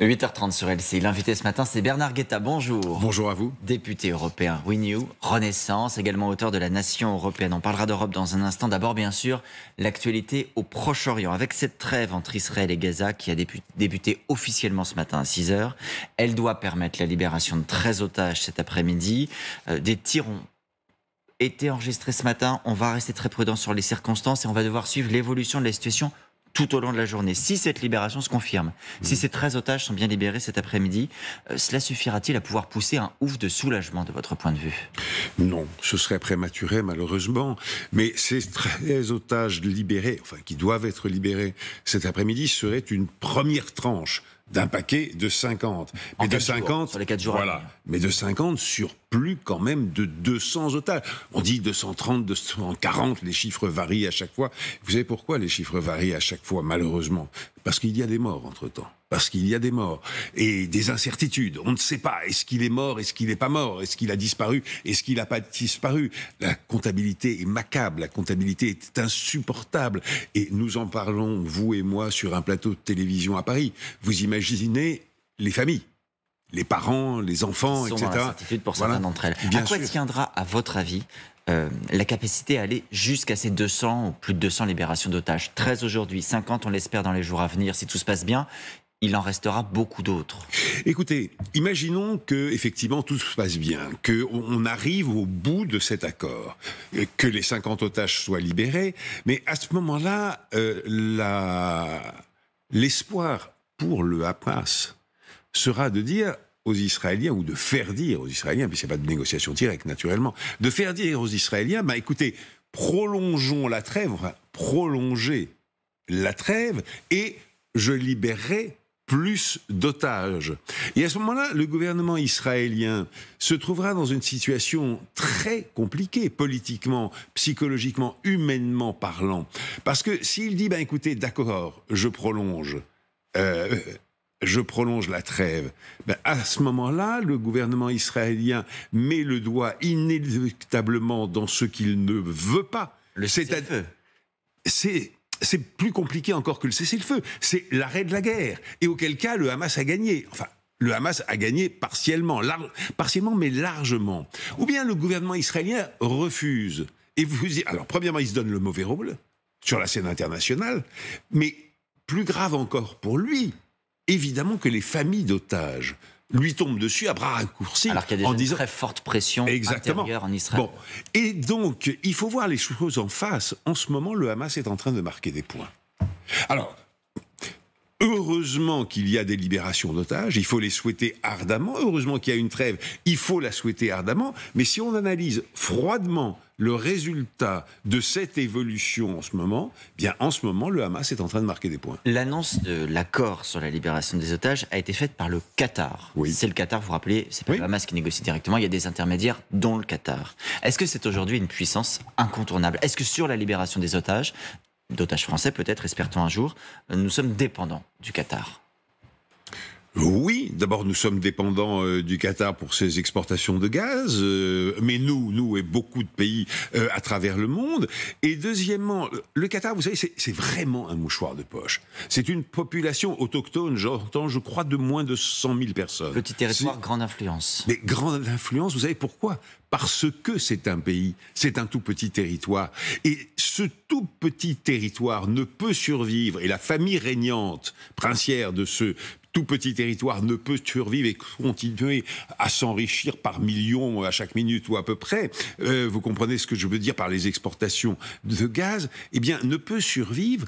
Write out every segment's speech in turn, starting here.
8h30 sur LCI. L'invité ce matin, c'est Bernard Guetta. Bonjour. Bonjour à vous. Député européen Renew, Renaissance, également auteur de La Nation européenne. On parlera d'Europe dans un instant. D'abord, bien sûr, l'actualité au Proche-Orient. Avec cette trêve entre Israël et Gaza qui a débuté officiellement ce matin à 6h, elle doit permettre la libération de 13 otages cet après-midi. Euh, des tirs ont été enregistrés ce matin. On va rester très prudent sur les circonstances et on va devoir suivre l'évolution de la situation tout au long de la journée. Si cette libération se confirme, si mmh. ces 13 otages sont bien libérés cet après-midi, euh, cela suffira-t-il à pouvoir pousser un ouf de soulagement de votre point de vue Non, ce serait prématuré malheureusement. Mais ces 13 otages libérés, enfin qui doivent être libérés cet après-midi, seraient une première tranche d'un paquet de 50. Mais de 50 sur les jours. Voilà. Mais de 50 sur plus quand même de 200 otages. On dit 230, 240, les chiffres varient à chaque fois. Vous savez pourquoi les chiffres varient à chaque fois, malheureusement Parce qu'il y a des morts entre-temps parce qu'il y a des morts et des incertitudes. On ne sait pas, est-ce qu'il est mort, est-ce qu'il n'est pas mort, est-ce qu'il a disparu, est-ce qu'il n'a pas disparu. La comptabilité est macabre, la comptabilité est insupportable. Et nous en parlons, vous et moi, sur un plateau de télévision à Paris. Vous imaginez les familles les parents, les enfants, sont etc. pour certains d'entre elles. à quoi tiendra, à votre avis, euh, la capacité à aller jusqu'à ces 200 ou plus de 200 libérations d'otages 13 aujourd'hui, 50 on l'espère dans les jours à venir si tout se passe bien il en restera beaucoup d'autres. Écoutez, imaginons que effectivement tout se passe bien, que on arrive au bout de cet accord, euh, que les 50 otages soient libérés, mais à ce moment-là, euh, l'espoir pour le Hamas sera de dire aux Israéliens, ou de faire dire aux Israéliens, puis n'y pas de négociation directe naturellement, de faire dire aux Israéliens, bah écoutez, prolongeons la trêve, prolongez la trêve, et je libérerai plus d'otages. Et à ce moment-là, le gouvernement israélien se trouvera dans une situation très compliquée politiquement, psychologiquement, humainement parlant. Parce que s'il dit, ben écoutez, d'accord, je prolonge, euh, je prolonge la trêve. Ben, à ce moment-là, le gouvernement israélien met le doigt inéluctablement dans ce qu'il ne veut pas. Le C'est c'est plus compliqué encore que le cessez-le-feu. C'est l'arrêt de la guerre. Et auquel cas, le Hamas a gagné. Enfin, le Hamas a gagné partiellement, partiellement mais largement. Ou bien le gouvernement israélien refuse. Et vous alors premièrement, il se donne le mauvais rôle sur la scène internationale, mais plus grave encore pour lui, évidemment que les familles d'otages lui tombe dessus à bras raccourcis. Alors qu'il y a une très forte pression Exactement. en Israël. Et donc, il faut voir les choses en face. En ce moment, le Hamas est en train de marquer des points. Alors, Heureusement qu'il y a des libérations d'otages, il faut les souhaiter ardemment. Heureusement qu'il y a une trêve, il faut la souhaiter ardemment. Mais si on analyse froidement le résultat de cette évolution en ce moment, eh bien en ce moment, le Hamas est en train de marquer des points. L'annonce de l'accord sur la libération des otages a été faite par le Qatar. C'est le Qatar, vous vous rappelez, c'est pas le Hamas qui négocie directement, il y a des intermédiaires, dont le Qatar. Est-ce que c'est aujourd'hui une puissance incontournable Est-ce que sur la libération des otages, d'otages français peut-être, espère-t-on un jour, nous sommes dépendants du Qatar. Oui, d'abord nous sommes dépendants euh, du Qatar pour ses exportations de gaz, euh, mais nous, nous et beaucoup de pays euh, à travers le monde. Et deuxièmement, le Qatar, vous savez, c'est vraiment un mouchoir de poche. C'est une population autochtone, j'entends, je crois, de moins de 100 000 personnes. Petit territoire, grande influence. Mais grande influence, vous savez pourquoi Parce que c'est un pays, c'est un tout petit territoire. Et ce tout petit territoire ne peut survivre, et la famille régnante, princière de ce tout petit territoire ne peut survivre et continuer à s'enrichir par millions à chaque minute ou à peu près, euh, vous comprenez ce que je veux dire par les exportations de gaz, eh bien, ne peut survivre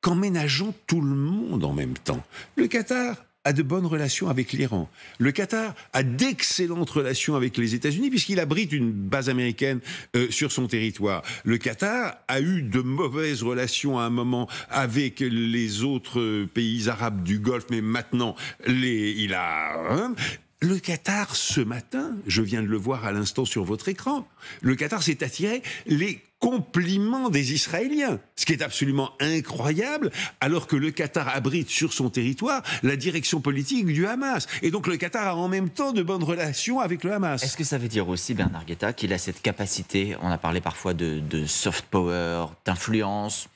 qu'en ménageant tout le monde en même temps. Le Qatar, a de bonnes relations avec l'Iran. Le Qatar a d'excellentes relations avec les États-Unis puisqu'il abrite une base américaine euh, sur son territoire. Le Qatar a eu de mauvaises relations à un moment avec les autres euh, pays arabes du Golfe, mais maintenant il a hein. le Qatar, ce matin, je viens de le voir à l'instant sur votre écran, le Qatar s'est attiré les compliment des Israéliens, ce qui est absolument incroyable, alors que le Qatar abrite sur son territoire la direction politique du Hamas. Et donc le Qatar a en même temps de bonnes relations avec le Hamas. Est-ce que ça veut dire aussi, Bernard Guetta, qu'il a cette capacité, on a parlé parfois de, soft power, d'influence,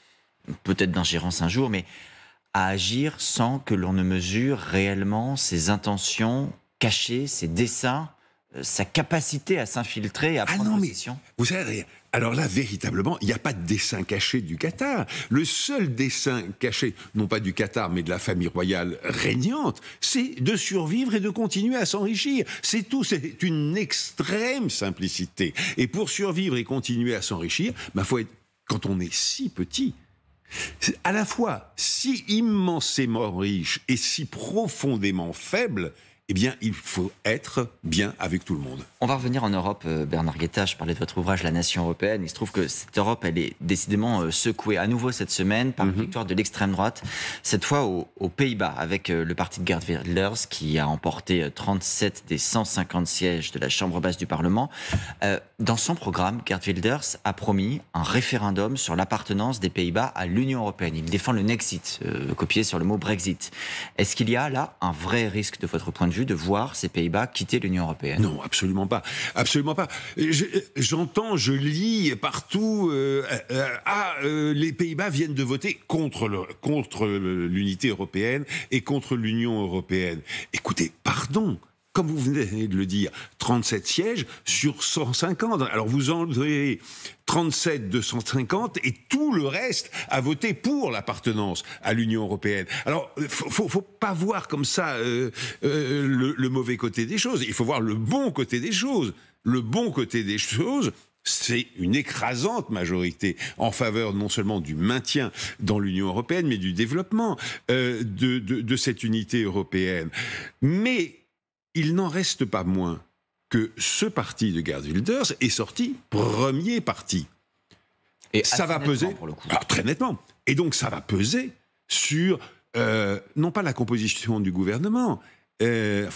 peut-être d'ingérence un jour, mais à agir sans que l'on ne mesure réellement ses intentions cachées, ses desseins, euh, sa capacité à s'infiltrer, à ah prendre ah non, position Vous savez, alors là, véritablement, il n'y a pas de dessin caché du Qatar. Le seul dessin caché, non pas du Qatar, mais de la famille royale régnante, c'est de survivre et de continuer à s'enrichir. C'est tout, c'est une extrême simplicité. Et pour survivre et continuer à s'enrichir, bah, faut être, quand on est si petit, à la fois si immensément riche et si profondément faible, eh bien, il faut être bien avec tout le monde. On va revenir en Europe, euh, Bernard Guetta. Je parlais de votre ouvrage La Nation européenne. Il se trouve que cette Europe, elle est décidément euh, secouée à nouveau cette semaine par une mhm. victoire de l'extrême droite, cette fois aux, Pays-Bas, avec euh, le parti de Gerd Wilders qui a emporté 37 des 150 sièges de la Chambre basse du Parlement. Dans son programme, Gerd Wilders a promis un référendum sur l'appartenance des Pays-Bas à l'Union européenne. Il défend le Nexit, copié sur le mot Brexit. Est-ce qu'il y a là un vrai risque de votre point de vue de de voir ces Pays-Bas quitter l'Union européenne Non, absolument pas. Absolument pas. J'entends, je, lis partout, euh, euh, ah, euh, les Pays-Bas viennent de voter contre l'unité contre européenne et contre l'Union européenne. Écoutez, pardon comme vous venez de le dire, 37 sièges sur 150. Alors vous en avez 37 de 150 et tout le reste a voté pour l'appartenance à l'Union européenne. Alors faut, faut, faut pas voir comme ça euh, euh, le, mauvais côté des choses. Il faut voir le bon côté des choses. Le bon côté des choses, c'est une écrasante majorité en faveur non seulement du maintien dans l'Union européenne, mais du développement euh, de, de, de, cette unité européenne. Mais il n'en reste pas moins que ce parti de Gerd Wilders est sorti premier parti. Et ça va peser ah, très nettement. Et donc ça va peser sur euh, non pas la composition du gouvernement, euh,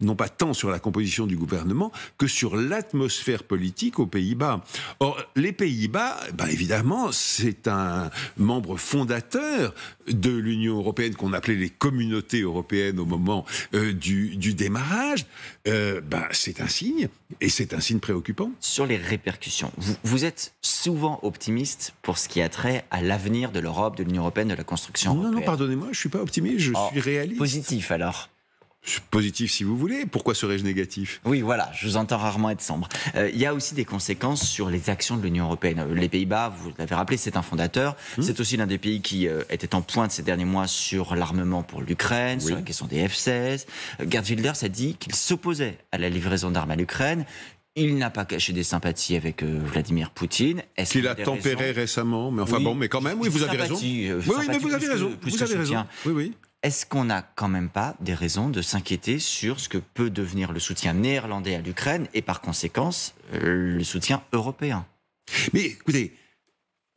non pas tant sur la composition du gouvernement que sur l'atmosphère politique aux Pays-Bas. Or, les Pays-Bas, ben évidemment, c'est un membre fondateur de l'Union européenne qu'on appelait les communautés européennes au moment euh, du, démarrage. Euh, ben, c'est un signe, et c'est un signe préoccupant. Sur les répercussions, vous, êtes souvent optimiste pour ce qui a trait à l'avenir de l'Europe, de l'Union européenne, de la construction. Non, européenne. non, pardonnez-moi, je ne suis pas optimiste, je oh, suis réaliste. Positif alors positif si vous voulez. Pourquoi serais-je négatif Oui, voilà, je vous entends rarement être sombre. Euh, il y a aussi des conséquences sur les actions de l'Union européenne. Euh, les Pays-Bas, vous l'avez rappelé, c'est un fondateur. Hum. C'est aussi l'un des pays qui euh, était en pointe ces derniers mois sur l'armement pour l'Ukraine, sur la question des F-16. Gerd Wilders a dit qu'il s'opposait à la livraison d'armes à l'Ukraine. Il n'a pas caché des sympathies avec Vladimir Poutine. Est-ce qu'il a, tempéré récemment, mais enfin bon, mais quand même, oui, vous avez raison. oui, mais vous avez raison. vous avez raison. Oui, oui est-ce qu'on n'a quand même pas des raisons de s'inquiéter sur ce que peut devenir le soutien néerlandais à l'Ukraine et par conséquence euh, le soutien européen Mais écoutez,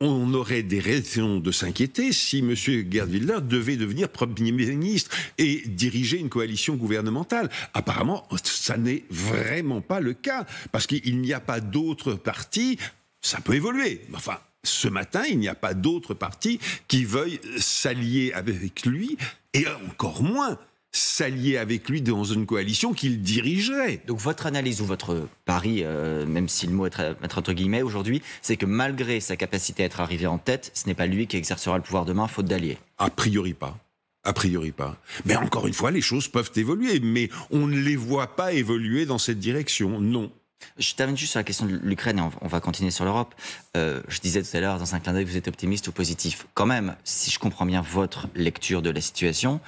on aurait des raisons de s'inquiéter si M. Gerd Wilder devait devenir Premier ministre et diriger une coalition gouvernementale. Apparemment, ça n'est vraiment pas le cas, parce qu'il n'y a pas d'autres partis, Ça peut évoluer. Enfin, ce matin, il n'y a pas d'autres partis qui veuille s'allier avec lui et encore moins s'allier avec lui dans une coalition qu'il dirigerait. Donc votre analyse ou votre pari, euh, même si le mot est entre guillemets aujourd'hui, c'est que malgré sa capacité à être arrivé en tête, ce n'est pas lui qui exercera le pouvoir demain, faute d'alliés. A priori pas. A priori pas. Mais encore une fois, les choses peuvent évoluer, mais on ne les voit pas évoluer dans cette direction, non. Je termine juste sur la question de l'Ukraine et on va continuer sur l'Europe. Euh, je disais tout à l'heure, dans un clin d'œil, vous êtes optimiste ou positif. Quand même, si je comprends bien votre lecture de la situation,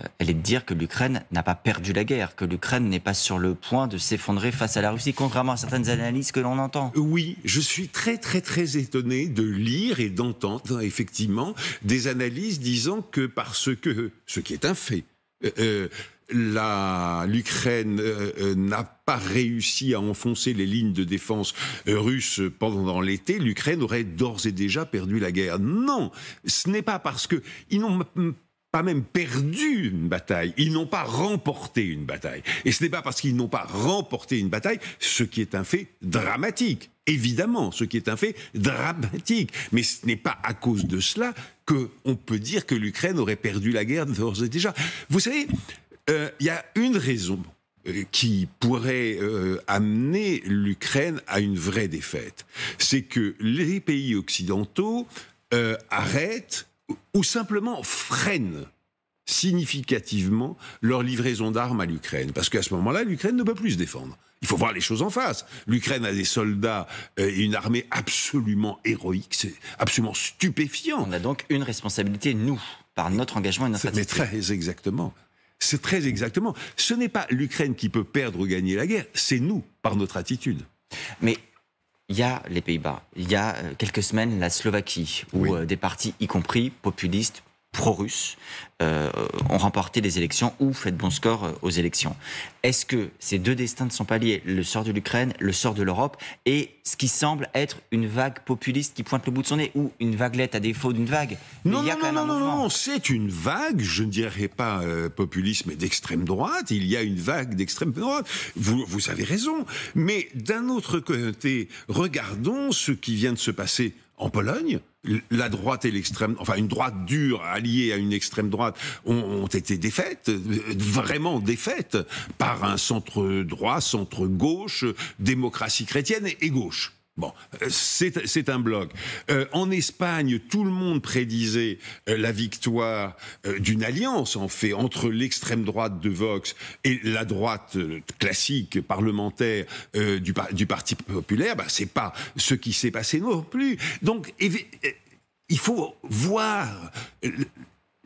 euh, elle est de dire que l'Ukraine n'a pas perdu la guerre, que l'Ukraine n'est pas sur le point de s'effondrer face à la Russie, contrairement à certaines analyses que l'on entend. Euh, oui, je suis très très très étonné de lire et d'entendre effectivement des analyses disant que parce que, ce qui est un fait, l'Ukraine euh, euh, n'a pas réussi à enfoncer les lignes de défense euh, russes pendant l'été, l'Ukraine aurait d'ores et déjà perdu la guerre. Non, ce n'est pas parce que ils n'ont pas même perdu une bataille, ils n'ont pas remporté une bataille. Et ce n'est pas parce qu'ils n'ont pas remporté une bataille, ce qui est un fait dramatique, évidemment, ce qui est un fait dramatique. Mais ce n'est pas à cause de cela qu'on peut dire que l'Ukraine aurait perdu la guerre d'ores et déjà. Vous savez, il euh, y a une raison euh, qui pourrait euh, amener l'Ukraine à une vraie défaite. C'est que les pays occidentaux arrêtent ou simplement freinent significativement leur livraison d'armes à l'Ukraine. Parce qu'à ce moment-là, l'Ukraine ne peut plus se défendre. Il faut voir les choses en face. L'Ukraine a des soldats et une armée absolument héroïque, c'est absolument stupéfiant. On a donc une responsabilité, nous, par notre engagement et notre Mais très exactement. C'est très exactement. Ce n'est pas l'Ukraine qui peut perdre ou gagner la guerre, c'est nous, par notre attitude. Mais il y a les Pays-Bas, il y a euh, quelques semaines la Slovaquie, où euh, des partis, y compris populistes, pro-russes euh, ont remporté les élections ou fait bon score euh, aux élections. Est-ce que ces deux destins ne sont pas liés Le sort de l'Ukraine, le sort de l'Europe et ce qui semble être une vague populiste qui pointe le bout de son nez ou une vaguelette à défaut d'une vague Non, non, non, non, non, non, c'est une vague, je ne dirais pas euh, populisme d'extrême droite, il y a une vague d'extrême droite, vous avez raison. Mais d'un autre côté, regardons ce qui vient de se passer en Pologne, la droite et l'extrême, enfin une droite dure alliée à une extrême droite, ont, été défaites, vraiment défaites, par un centre droit, centre gauche, démocratie chrétienne et gauche. Bon, euh, c'est un bloc. Euh, en Espagne, tout le monde prédisait euh, la victoire d'une alliance, en fait, entre l'extrême droite de Vox et la droite classique parlementaire du, du, Parti populaire. Ce bah, c'est pas ce qui s'est passé non plus. Donc, il faut voir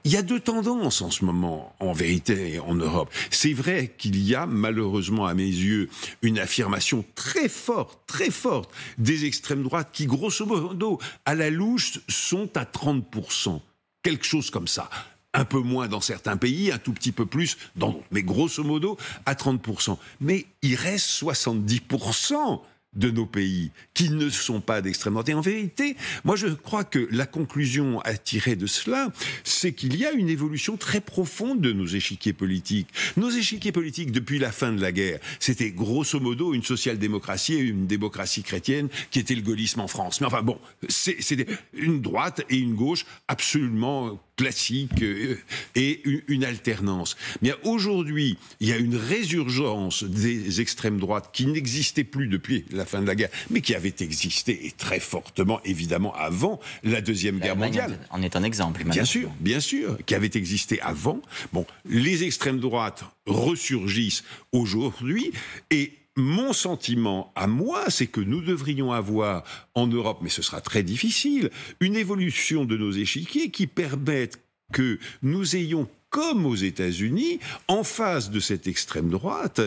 il y a deux tendances en ce moment, en vérité, en Europe. C'est vrai qu'il y a, malheureusement, à mes yeux, une affirmation très forte, très forte des extrêmes droites qui, grosso modo, à la louche, sont à 30%. Quelque chose comme ça un peu moins dans certains pays, un tout petit peu plus dans mais grosso modo à 30%. Mais il reste 70% de nos pays qui ne sont pas d'extrême droite. Et en vérité, moi je crois que la conclusion à tirer de cela, c'est qu'il y a une évolution très profonde de nos échiquiers politiques. Nos échiquiers politiques depuis la fin de la guerre, c'était grosso modo une social-démocratie et une démocratie chrétienne qui était le gaullisme en France. Mais enfin bon, c'était une droite et une gauche absolument classique euh, et une, alternance. Mais aujourd'hui, il y a une résurgence des extrêmes droites qui n'existait plus depuis la fin de la guerre, mais qui avait existé et très fortement, évidemment, avant la Deuxième Guerre mondiale. On est un exemple. Bien sûr, bien sûr, qui avait existé avant. Bon, les extrêmes droites ressurgissent aujourd'hui et mon sentiment à moi, c'est que nous devrions avoir en Europe, mais ce sera très difficile, une évolution de nos échiquiers qui permette que nous ayons, comme aux États-Unis, en face de cette extrême droite,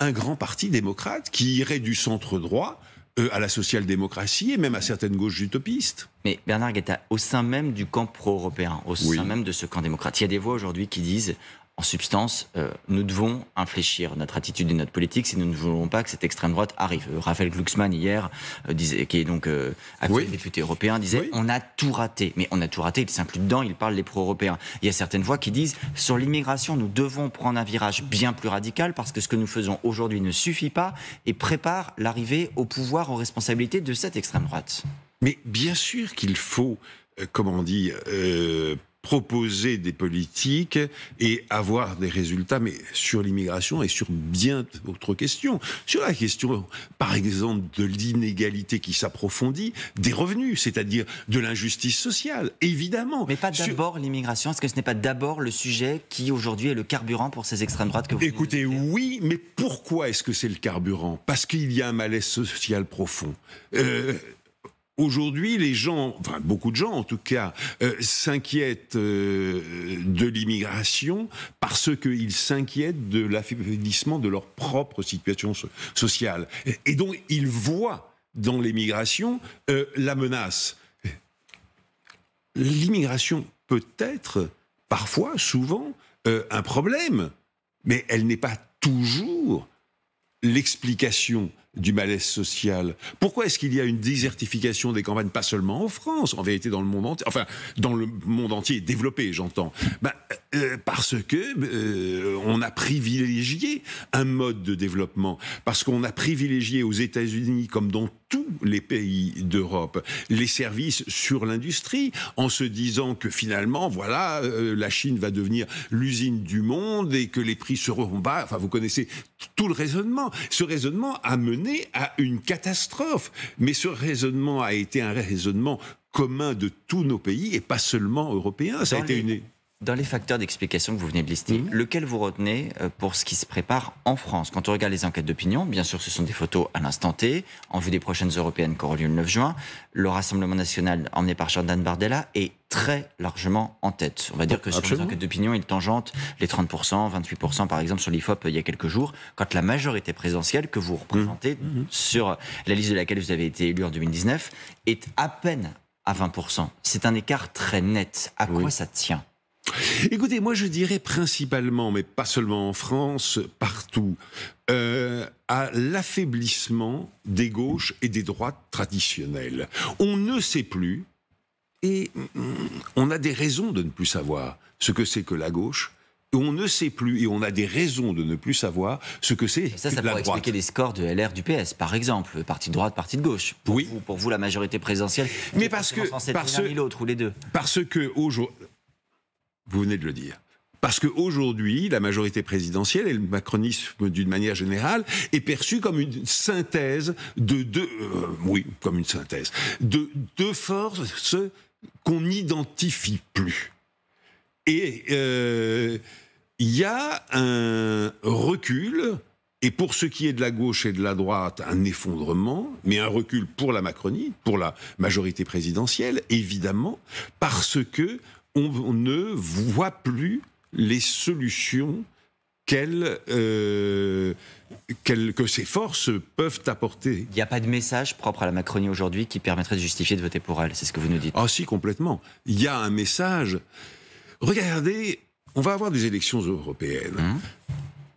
un grand parti démocrate qui irait du centre droit euh, à la social-démocratie et même à certaines gauches utopistes. Mais Bernard Guetta, au sein même du camp pro-européen, au sein même de ce camp démocrate, il y a des voix aujourd'hui qui disent en substance, euh, nous devons infléchir notre attitude et notre politique si nous ne voulons pas que cette extrême droite arrive. Raphaël Glucksmann, hier, euh, disait, qui est donc euh, actuel député européen, disait On a tout raté. Mais on a tout raté, il s'inclut dedans, il parle des pro-européens. Il y a certaines voix qui disent Sur l'immigration, nous devons prendre un virage bien plus radical parce que ce que nous faisons aujourd'hui ne suffit pas et prépare l'arrivée au pouvoir, aux responsabilités de cette extrême droite. Mais bien sûr qu'il faut, comment on dit, proposer des politiques et avoir des résultats, mais sur l'immigration et sur bien d'autres questions. Sur la question, par exemple, de l'inégalité qui s'approfondit, des revenus, c'est-à-dire de l'injustice sociale, évidemment. Mais pas d'abord l'immigration Est-ce que ce n'est pas d'abord le sujet qui, aujourd'hui, est le carburant pour ces extrêmes droites que vous Écoutez, oui, mais pourquoi est-ce que c'est le carburant Parce qu'il y a un malaise social profond. Euh, Aujourd'hui, les gens, enfin beaucoup de gens en tout cas, euh, s'inquiètent euh, de l'immigration parce qu'ils s'inquiètent de l'affaiblissement de leur propre situation sociale. Et, donc, ils voient dans l'immigration euh, la menace. L'immigration peut être, parfois, souvent, un problème, mais elle n'est pas toujours l'explication du malaise social Pourquoi est-ce qu'il y a une désertification des campagnes, pas seulement en France, en vérité dans le monde entier, enfin dans le monde entier développé, j'entends bah, euh, Parce que euh, on a privilégié un mode de développement, parce qu'on a privilégié aux États-Unis, comme dans tous les pays d'Europe, les services sur l'industrie, en se disant que finalement, voilà, euh, la Chine va devenir l'usine du monde et que les prix seront bas. Enfin, vous connaissez tout le raisonnement. Ce raisonnement a mené à une catastrophe. Mais ce raisonnement a été un raisonnement commun de tous nos pays et pas seulement européens. Ça a été une... Dans les facteurs d'explication que vous venez de lister, mhm. lequel vous retenez euh, pour ce qui se prépare en France Quand on regarde les enquêtes d'opinion, bien sûr, ce sont des photos à l'instant T, en vue des prochaines européennes qui auront lieu le 9 juin. Le Rassemblement national emmené par Jordan Bardella est très largement en tête. On va dire que sur les enquêtes d'opinion, il tangente les 30%, 28% par exemple sur l'IFOP euh, il y a quelques jours, quand la majorité présidentielle que vous représentez mhm. Mhm. sur la liste de laquelle vous avez été élu en 2019 est à peine à 20%. C'est un écart très net. À quoi ça tient Écoutez, moi je dirais principalement, mais pas seulement en France, partout, euh, à l'affaiblissement des gauches et des droites traditionnelles. On ne sait plus, et mm, on a des raisons de ne plus savoir ce que c'est que la gauche, on ne sait plus et on a des raisons de ne plus savoir ce que c'est. Ça, ça pourrait expliquer les scores de LR du PS, par exemple, parti de droite, parti de gauche. Pour oui. Vous, pour vous, la majorité présidentielle. Mais parce que parce l'autre ou les deux. Parce que aujourd'hui, vous venez de le dire. Parce qu'aujourd'hui, la majorité présidentielle et le macronisme d'une manière générale est perçu comme une synthèse de deux, euh, oui, comme une synthèse, de deux forces qu'on n'identifie plus. Et euh, il y a un recul, et pour ce qui est de la gauche et de la droite, un effondrement, mais un recul pour la Macronie, pour la majorité présidentielle, évidemment, parce que on, ne voit plus les solutions euh, qu'elles, que ces forces peuvent apporter. Il n'y a pas de message propre à la Macronie aujourd'hui qui permettrait de justifier de voter pour elle, c'est ce que vous nous dites. Ah si, complètement. Il y a un message. Regardez, on va avoir des élections européennes. Hum.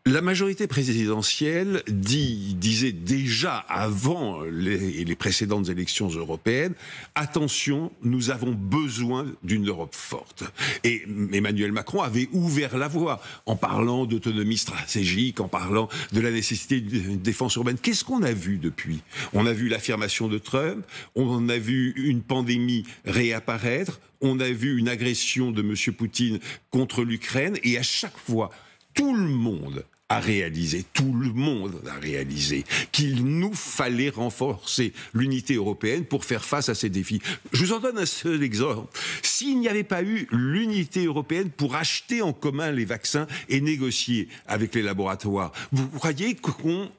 La majorité présidentielle disait déjà avant les, les, précédentes élections européennes, attention, nous avons besoin d'une Europe forte. Et Emmanuel Macron avait ouvert la voie en parlant d'autonomie stratégique, en parlant de la nécessité d'une défense urbaine. Qu'est-ce qu'on a vu depuis On a vu l'affirmation de Trump, on a vu une pandémie réapparaître, on a vu une agression de M. Poutine contre l'Ukraine, et à chaque fois, tout le monde a réalisé, tout le monde a réalisé, qu'il nous fallait renforcer l'unité européenne pour faire face à ces défis. Je vous en donne un seul exemple. S'il n'y avait pas eu l'unité européenne pour acheter en commun les vaccins et négocier avec les laboratoires, vous croyez qu'on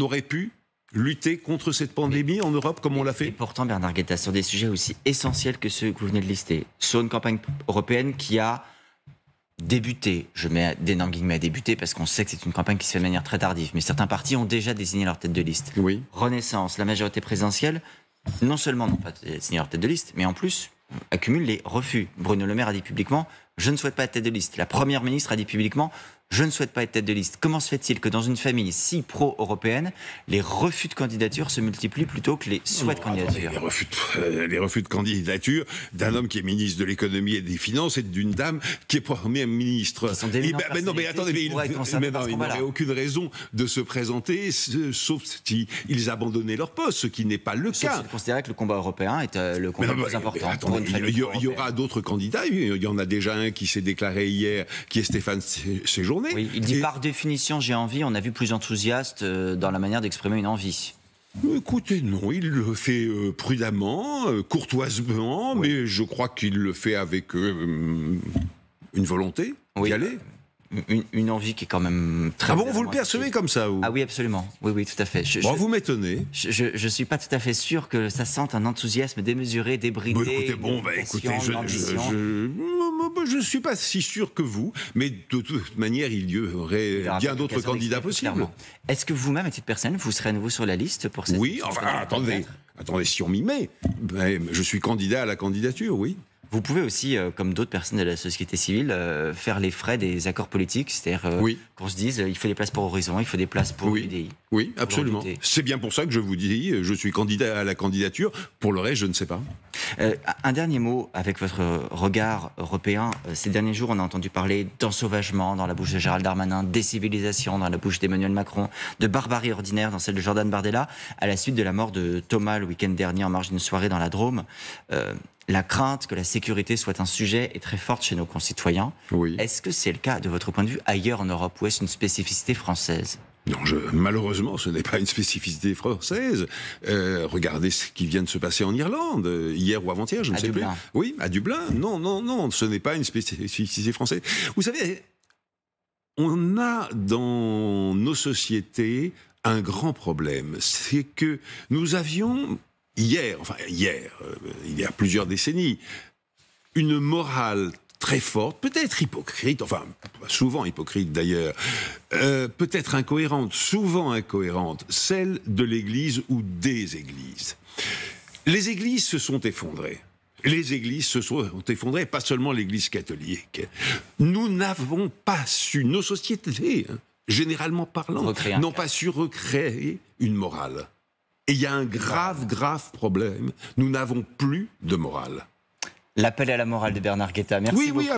aurait pu lutter contre cette pandémie en Europe comme on l'a fait Et pourtant, Bernard Guetta, sur des sujets aussi essentiels que ceux que vous venez de lister, sur une campagne européenne qui a débuter, je mets d'énormes guillemets à débuter parce qu'on sait que c'est une campagne qui se fait de manière très tardive, mais certains partis ont déjà désigné leur tête de liste. Oui. Renaissance, la majorité présidentielle, non seulement n'ont pas désigné leur tête de liste, mais en plus accumulent les refus. Bruno Le Maire a dit publiquement Je ne souhaite pas être tête de liste. La première ministre a dit publiquement je ne souhaite pas être tête de liste. Comment se fait-il que dans une famille si pro-européenne, les refus de candidature se multiplient plutôt que les souhaits de candidature euh, les refus de, candidature d'un homme qui est ministre de l'économie et des finances et d'une dame qui est première ministre. Eh ben, attendez, il, n'aurait aucune raison de se présenter, sauf s'ils abandonnaient leur poste, ce qui n'est pas le cas. Si considérer que le combat européen est euh, le combat le plus important. il y, aura d'autres candidats. Il y en a déjà un qui s'est déclaré hier, qui est Stéphane Séjour oui, il dit par définition j'ai envie, on a vu plus enthousiaste euh, dans la manière d'exprimer une envie. Écoutez, non, il le fait euh, prudemment, euh, courtoisement, mais je crois qu'il le fait avec mm, une volonté d'y aller. Une, envie qui est quand même très. Ah bon, vous le percevez comme ça ou... Ah oui, absolument. Oui, oui, tout à fait. vous m'étonnez. Je, ne suis pas tout à fait sûr que ça sente un enthousiasme démesuré, débridé. Bon, écoutez, bon, ben écoutez, je, je ne suis pas si sûr que vous, mais de toute manière, il y aurait bien d'autres candidats possibles. Est-ce que vous-même, petite personne, vous serez à nouveau sur la liste pour cette Oui, enfin, attendez, attendez, si on m'y met, ben, je suis candidat à la candidature, oui. Vous pouvez aussi, euh, comme d'autres personnes de la société civile, euh, faire les frais des accords politiques, c'est-à-dire euh, qu'on se dise il faut des places pour Horizon, il faut des places pour oui. Oui, absolument. C'est bien pour ça que je vous dis je suis candidat à la candidature. Pour le reste, je ne sais pas. un dernier mot avec votre regard européen. Ces derniers jours, on a entendu parler d'ensauvagement dans la bouche de Gérald Darmanin, décivilisation dans la bouche d'Emmanuel Macron, de barbarie ordinaire dans celle de Jordan Bardella, à la suite de la mort de Thomas le week-end dernier en marge d'une soirée dans la Drôme la crainte que la sécurité soit un sujet est très forte chez nos concitoyens. Est-ce que c'est le cas, de votre point de vue, ailleurs en Europe ou est-ce une spécificité française non, malheureusement, ce n'est pas une spécificité française. Euh, regardez ce qui vient de se passer en Irlande, euh, hier ou avant-hier, je ne sais plus. Oui, à Dublin. Non, non, non, ce n'est pas une spécificité française. Vous savez, on a dans nos sociétés un grand problème, c'est que nous avions hier, enfin hier, euh, il y a plusieurs décennies, une morale très forte, peut-être hypocrite, enfin souvent hypocrite d'ailleurs, euh, peut-être incohérente, souvent incohérente, celle de l'Église ou des Églises. Les Églises se sont effondrées. Les églises se sont effondrées, pas seulement l'Église catholique. Nous n'avons pas su, nos sociétés, hein, généralement parlant, n'ont pas su recréer une morale. Et il y a un grave, grave problème. Nous n'avons plus de morale. L'appel à la morale de Bernard Guetta. Merci. beaucoup.